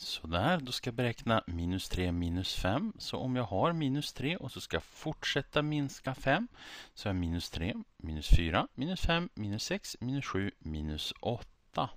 Sådär, då ska jag beräkna minus 3 minus 5. Så om jag har minus 3 och så ska jag fortsätta minska 5 så har jag minus 3, minus 4, minus 5, minus 6, minus 7, minus 8.